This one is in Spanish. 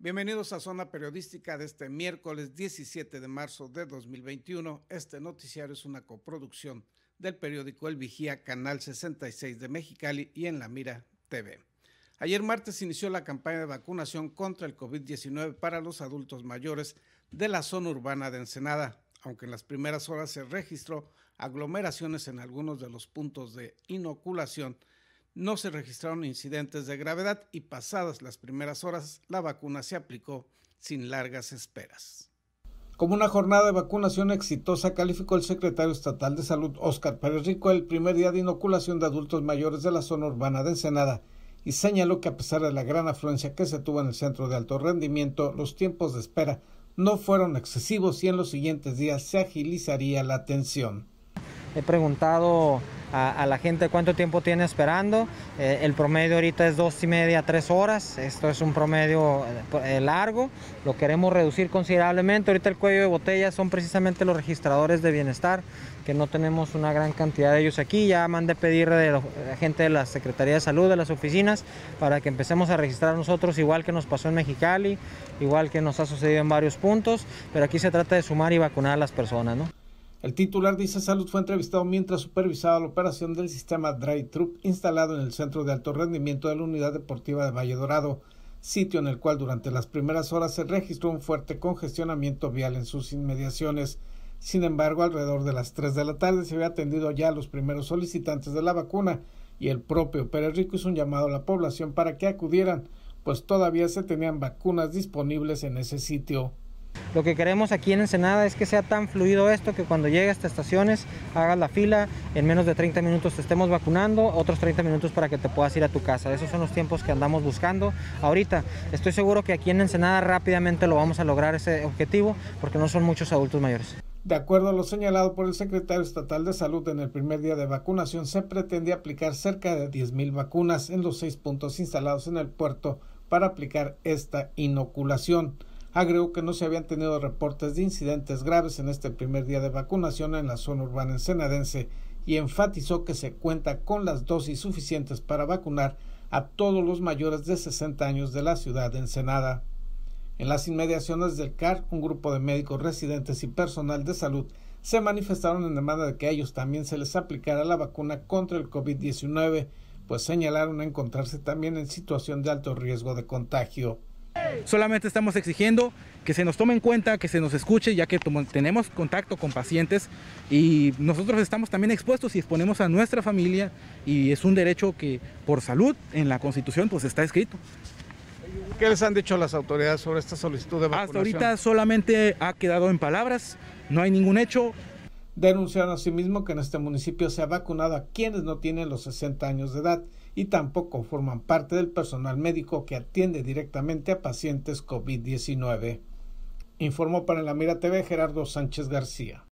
Bienvenidos a Zona Periodística de este miércoles 17 de marzo de 2021. Este noticiario es una coproducción del periódico El Vigía, Canal 66 de Mexicali y en La Mira TV. Ayer martes inició la campaña de vacunación contra el COVID-19 para los adultos mayores de la zona urbana de Ensenada, aunque en las primeras horas se registró aglomeraciones en algunos de los puntos de inoculación no se registraron incidentes de gravedad y pasadas las primeras horas la vacuna se aplicó sin largas esperas. Como una jornada de vacunación exitosa, calificó el secretario estatal de Salud, Oscar Pérez Rico, el primer día de inoculación de adultos mayores de la zona urbana de Ensenada y señaló que a pesar de la gran afluencia que se tuvo en el centro de alto rendimiento, los tiempos de espera no fueron excesivos y en los siguientes días se agilizaría la atención. He preguntado a, la gente cuánto tiempo tiene esperando. Eh, el promedio ahorita es dos y media, tres horas. Esto es un promedio eh, largo. Lo queremos reducir considerablemente. Ahorita el cuello de botella son precisamente los registradores de bienestar, que no tenemos una gran cantidad de ellos aquí. Ya mandé pedir de la, gente de la Secretaría de Salud, de las oficinas, para que empecemos a registrar nosotros, igual que nos pasó en Mexicali, igual que nos ha sucedido en varios puntos. Pero aquí se trata de sumar y vacunar a las personas, ¿no? El titular de Salud fue entrevistado mientras supervisaba la operación del sistema Dry Troop instalado en el centro de alto rendimiento de la Unidad Deportiva de Valle Dorado, sitio en el cual durante las primeras horas se registró un fuerte congestionamiento vial en sus inmediaciones. Sin embargo, alrededor de las 3 de la tarde se había atendido ya a los primeros solicitantes de la vacuna y el propio Pérez Rico hizo un llamado a la población para que acudieran, pues todavía se tenían vacunas disponibles en ese sitio. Lo que queremos aquí en Ensenada es que sea tan fluido esto que cuando llegues a estaciones hagas la fila, en menos de 30 minutos te estemos vacunando, otros 30 minutos para que te puedas ir a tu casa. Esos son los tiempos que andamos buscando. Ahorita estoy seguro que aquí en Ensenada rápidamente lo vamos a lograr ese objetivo porque no son muchos adultos mayores. De acuerdo a lo señalado por el secretario estatal de salud en el primer día de vacunación, se pretende aplicar cerca de 10.000 vacunas en los seis puntos instalados en el puerto para aplicar esta inoculación agregó que no se habían tenido reportes de incidentes graves en este primer día de vacunación en la zona urbana ensenadense y enfatizó que se cuenta con las dosis suficientes para vacunar a todos los mayores de 60 años de la ciudad de Ensenada. En las inmediaciones del CAR, un grupo de médicos residentes y personal de salud se manifestaron en demanda de que a ellos también se les aplicara la vacuna contra el COVID-19, pues señalaron encontrarse también en situación de alto riesgo de contagio. Solamente estamos exigiendo que se nos tome en cuenta, que se nos escuche, ya que tenemos contacto con pacientes y nosotros estamos también expuestos y exponemos a nuestra familia y es un derecho que por salud en la Constitución pues está escrito. ¿Qué les han dicho las autoridades sobre esta solicitud de vacunación? Hasta ahorita solamente ha quedado en palabras, no hay ningún hecho, Denunciaron asimismo que en este municipio se ha vacunado a quienes no tienen los 60 años de edad y tampoco forman parte del personal médico que atiende directamente a pacientes COVID-19. Informó para la Mira TV Gerardo Sánchez García.